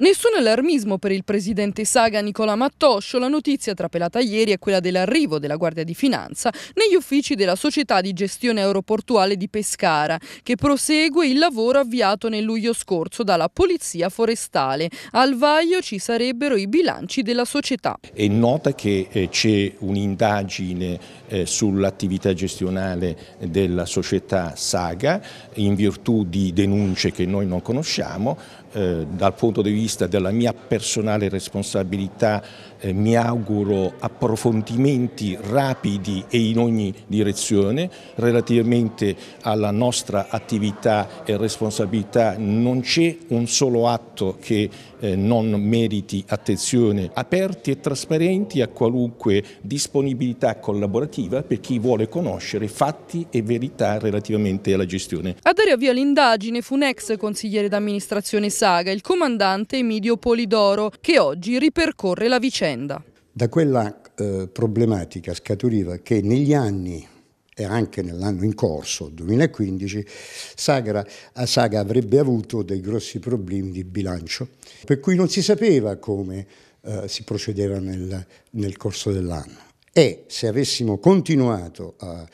Nessun allarmismo per il presidente Saga Nicola Mattoscio, la notizia trapelata ieri è quella dell'arrivo della Guardia di Finanza negli uffici della società di gestione aeroportuale di Pescara, che prosegue il lavoro avviato nel luglio scorso dalla Polizia Forestale. Al vaglio ci sarebbero i bilanci della società. È nota che eh, c'è un'indagine eh, sull'attività gestionale della società Saga in virtù di denunce che noi non conosciamo eh, dal punto di vista vista della mia personale responsabilità eh, mi auguro approfondimenti rapidi e in ogni direzione relativamente alla nostra attività e responsabilità non c'è un solo atto che eh, non meriti attenzione aperti e trasparenti a qualunque disponibilità collaborativa per chi vuole conoscere fatti e verità relativamente alla gestione. A dare avvio all'indagine fu un ex consigliere d'amministrazione Saga, il comandante Emilio Polidoro, che oggi ripercorre la vicenda. Da quella eh, problematica scaturiva che negli anni e anche nell'anno in corso, 2015, Sagra, Saga avrebbe avuto dei grossi problemi di bilancio, per cui non si sapeva come eh, si procedeva nel, nel corso dell'anno. E se avessimo continuato a,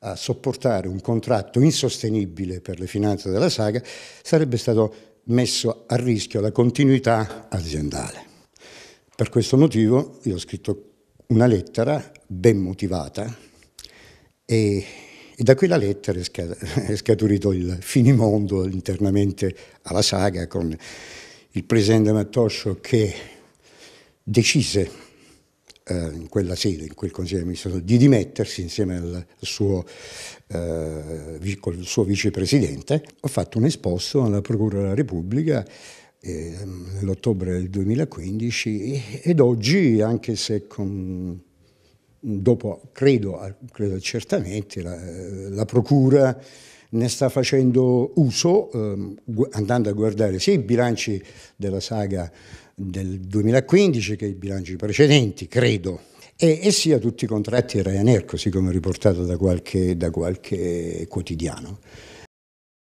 a sopportare un contratto insostenibile per le finanze della saga, sarebbe stato messo a rischio la continuità aziendale. Per questo motivo io ho scritto una lettera ben motivata e, e da quella lettera è scaturito il finimondo internamente alla saga con il presidente Mattoscio che decise eh, in quella sede, in quel Consiglio di amministrazione, di dimettersi insieme al suo, eh, col suo vicepresidente. Ho fatto un esposto alla Procura della Repubblica eh, nell'ottobre del 2015 ed oggi, anche se con, dopo, credo, credo certamente, la, la Procura ne sta facendo uso ehm, andando a guardare sia i bilanci della saga del 2015 che i bilanci precedenti, credo, e, e sia tutti i contratti Ryanair, così come riportato da qualche, da qualche quotidiano.